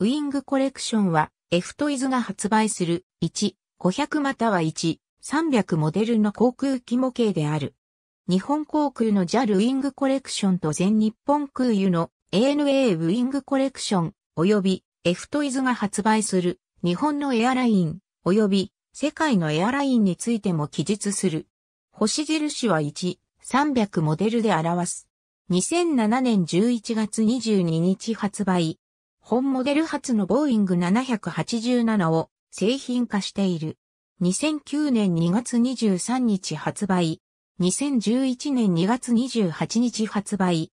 ウィングコレクションは F トイズが発売する1、500または1、300モデルの航空機模型である。日本航空の JAL ウィングコレクションと全日本空輸の ANA ウィングコレクションおよび F トイズが発売する日本のエアラインおよび世界のエアラインについても記述する。星印は1、300モデルで表す。2007年11月22日発売、本モデル初のボーイング787を製品化している。2009年2月23日発売。2011年2月28日発売。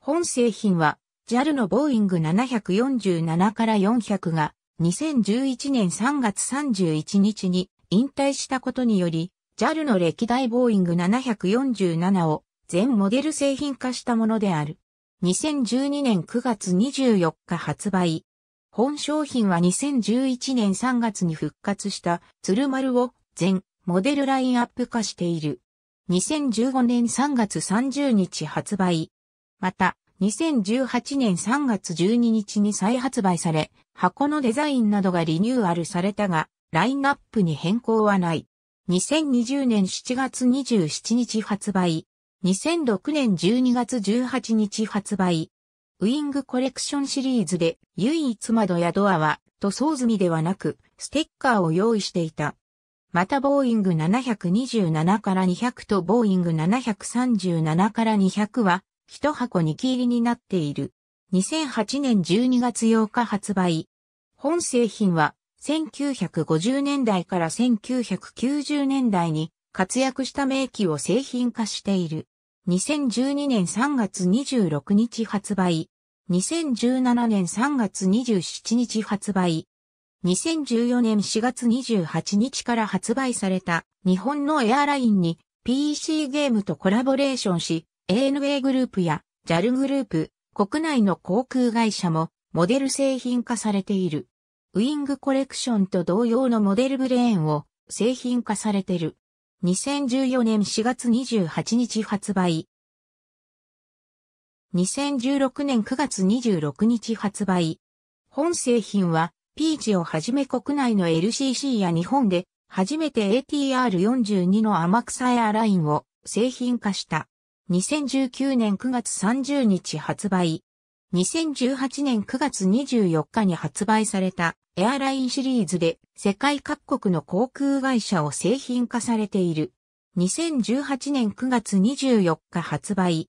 本製品は JAL のボーイング747から400が2011年3月31日に引退したことにより JAL の歴代ボーイング747を全モデル製品化したものである。2012年9月24日発売。本商品は2011年3月に復活した鶴丸を全モデルラインアップ化している。2015年3月30日発売。また、2018年3月12日に再発売され、箱のデザインなどがリニューアルされたが、ラインナップに変更はない。2020年7月27日発売。2006年12月18日発売。ウィングコレクションシリーズで唯一窓やドアは塗装済みではなくステッカーを用意していた。またボーイング727から200とボーイング737から200は一箱2切りになっている。2008年12月8日発売。本製品は1950年代から1990年代に活躍した名機を製品化している。2012年3月26日発売、2017年3月27日発売、2014年4月28日から発売された日本のエアラインに PC ゲームとコラボレーションし、ANA グループや JAL グループ、国内の航空会社もモデル製品化されている。ウィングコレクションと同様のモデルブレーンを製品化されている。2014年4月28日発売。2016年9月26日発売。本製品は、ピーチをはじめ国内の LCC や日本で、初めて ATR42 の天草エアラインを製品化した。2019年9月30日発売。2018年9月24日に発売されたエアラインシリーズで世界各国の航空会社を製品化されている。2018年9月24日発売。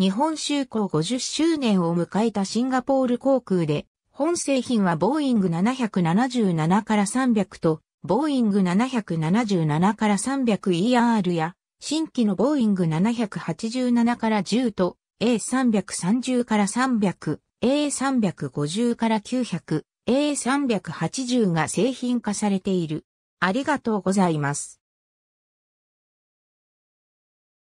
日本就航50周年を迎えたシンガポール航空で、本製品はボーイング777から300と、ボーイング777から 300ER や、新規のボーイング787から10と、A330 から300、A350 から900、A380 が製品化されている。ありがとうございます。